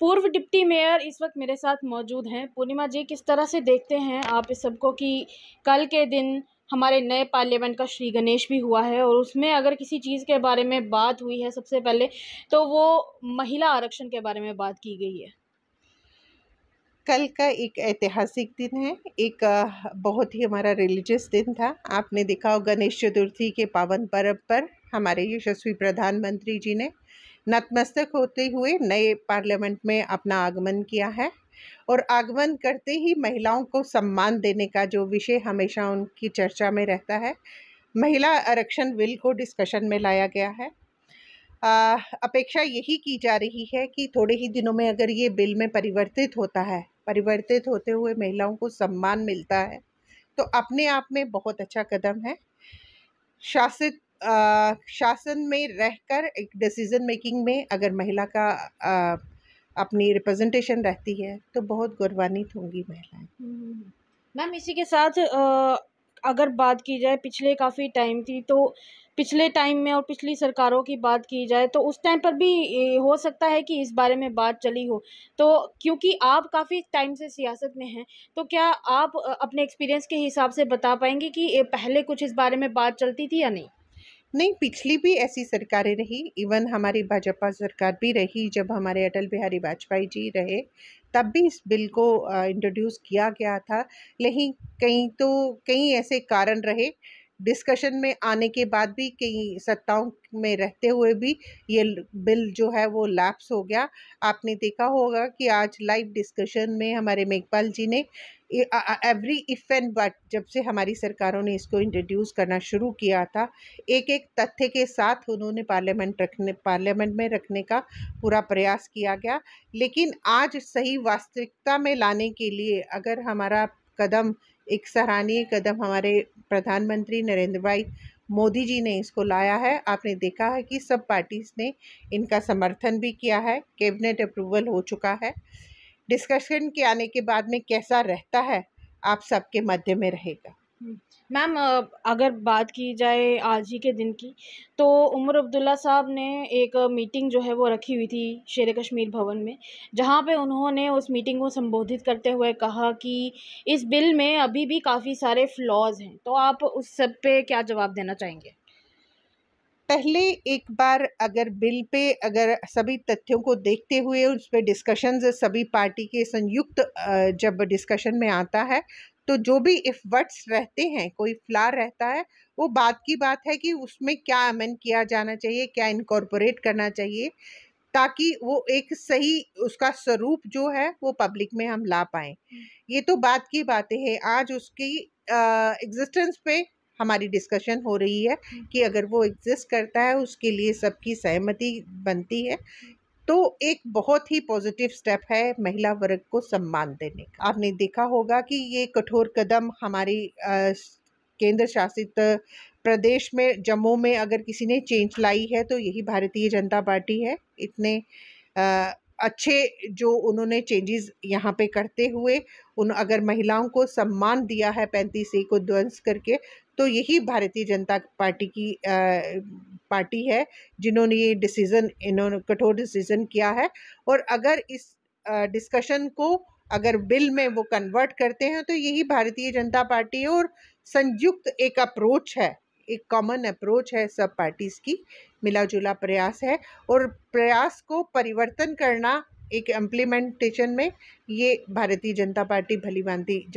पूर्व deputy mayor इस वक्त मेरे साथ मौजूद हैं पूर्णिमा जी किस तरह से देखते हैं आप इस सबको कि कल के दिन हमारे नए पार्लियामेंट का श्री गणेश भी हुआ है और उसमें अगर किसी चीज़ के बारे में बात हुई है सबसे पहले तो वो महिला आरक्षण के बारे में बात की गई है कल का एक ऐतिहासिक दिन है एक बहुत ही हमारा रिलीजियस दिन था आपने देखा हो गणेश चतुर्थी के पावन पर्व पर हमारे यशस्वी प्रधानमंत्री जी ने नतमस्तक होते हुए नए पार्लियामेंट में अपना आगमन किया है और आगमन करते ही महिलाओं को सम्मान देने का जो विषय हमेशा उनकी चर्चा में रहता है महिला आरक्षण बिल को डिस्कशन में लाया गया है आ, अपेक्षा यही की जा रही है कि थोड़े ही दिनों में अगर ये बिल में परिवर्तित होता है परिवर्तित होते हुए महिलाओं को सम्मान मिलता है तो अपने आप में बहुत अच्छा कदम है शासित आ, शासन में रहकर एक डिसीज़न मेकिंग में अगर महिला का आ, अपनी रिप्रेजेंटेशन रहती है तो बहुत गौरवान्वित होंगी महिलाएं मैम इसी के साथ आ, अगर बात की जाए पिछले काफ़ी टाइम थी तो पिछले टाइम में और पिछली सरकारों की बात की जाए तो उस टाइम पर भी हो सकता है कि इस बारे में बात चली हो तो क्योंकि आप काफ़ी टाइम से सियासत में हैं तो क्या आप अपने एक्सपीरियंस के हिसाब से बता पाएंगे कि पहले कुछ इस बारे में बात चलती थी या नहीं नहीं पिछली भी ऐसी सरकारें रही इवन हमारी भाजपा सरकार भी रही जब हमारे अटल बिहारी वाजपेयी जी रहे तब भी इस बिल को इंट्रोड्यूस किया गया था लेकिन कई तो कई ऐसे कारण रहे डिस्कशन में आने के बाद भी कई सत्ताओं में रहते हुए भी ये बिल जो है वो लैप्स हो गया आपने देखा होगा कि आज लाइव डिस्कशन में हमारे मेघपाल जी ने एवरी इफ़ एंड बट जब से हमारी सरकारों ने इसको इंट्रोड्यूस करना शुरू किया था एक एक तथ्य के साथ उन्होंने पार्लियामेंट रखने पार्लियामेंट में रखने का पूरा प्रयास किया गया लेकिन आज सही वास्तविकता में लाने के लिए अगर हमारा कदम एक सराहनीय कदम हमारे प्रधानमंत्री नरेंद्र भाई मोदी जी ने इसको लाया है आपने देखा है कि सब पार्टीज़ ने इनका समर्थन भी किया है कैबिनेट अप्रूवल हो चुका है डिस्कशन के आने के बाद में कैसा रहता है आप सबके मध्य में रहेगा हम्म, मैम अगर बात की जाए आज ही के दिन की तो उमर अब्दुल्ला साहब ने एक मीटिंग जो है वो रखी हुई थी शेर कश्मीर भवन में जहाँ पे उन्होंने उस मीटिंग को संबोधित करते हुए कहा कि इस बिल में अभी भी काफ़ी सारे फ्लॉज हैं तो आप उस सब पे क्या जवाब देना चाहेंगे पहले एक बार अगर बिल पे अगर सभी तथ्यों को देखते हुए उस पर डिस्कशंस सभी पार्टी के संयुक्त जब डिस्कशन में आता है तो जो भी इफ वर्ड्स रहते हैं कोई फ्लार रहता है वो बात की बात है कि उसमें क्या अमेन किया जाना चाहिए क्या इनकॉर्पोरेट करना चाहिए ताकि वो एक सही उसका स्वरूप जो है वो पब्लिक में हम ला पाएँ ये तो बात की बातें हैं आज उसकी एग्जिस्टेंस पे हमारी डिस्कशन हो रही है कि अगर वो एग्जिस्ट करता है उसके लिए सबकी सहमति बनती है तो एक बहुत ही पॉजिटिव स्टेप है महिला वर्ग को सम्मान देने का आपने देखा होगा कि ये कठोर कदम हमारी केंद्र शासित प्रदेश में जम्मू में अगर किसी ने चेंज लाई है तो यही भारतीय जनता पार्टी है इतने आ, अच्छे जो उन्होंने चेंजेस यहाँ पे करते हुए उन अगर महिलाओं को सम्मान दिया है पैंतीस ए को ध्वंस करके तो यही भारतीय जनता पार्टी की आ, पार्टी है जिन्होंने ये डिसीज़न इन्होंने कठोर डिसीज़न किया है और अगर इस डिस्कशन को अगर बिल में वो कन्वर्ट करते हैं तो यही भारतीय जनता पार्टी और संयुक्त एक अप्रोच है एक कॉमन अप्रोच है सब पार्टीज़ की मिला जुला प्रयास है और प्रयास को परिवर्तन करना एक इम्प्लीमेंटेशन में ये भारतीय जनता पार्टी भली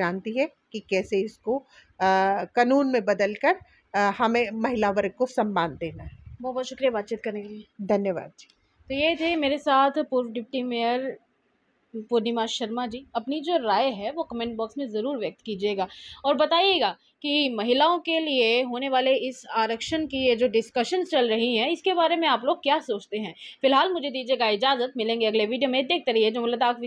जानती है कि कैसे इसको आ, कानून में बदल कर आ, हमें महिला वर्ग को सम्मान देना है बहुत बहुत शुक्रिया बातचीत करने के लिए धन्यवाद जी तो ये थे मेरे साथ पूर्व डिप्टी मेयर पूर्णिमा शर्मा जी अपनी जो राय है वो कमेंट बॉक्स में ज़रूर व्यक्त कीजिएगा और बताइएगा कि महिलाओं के लिए होने वाले इस आरक्षण की ये जो डिस्कशन चल रही हैं इसके बारे में आप लोग क्या सोचते हैं फिलहाल मुझे दीजिएगा इजाज़त मिलेंगे अगले वीडियो में देखते रहिए जो मुलाकात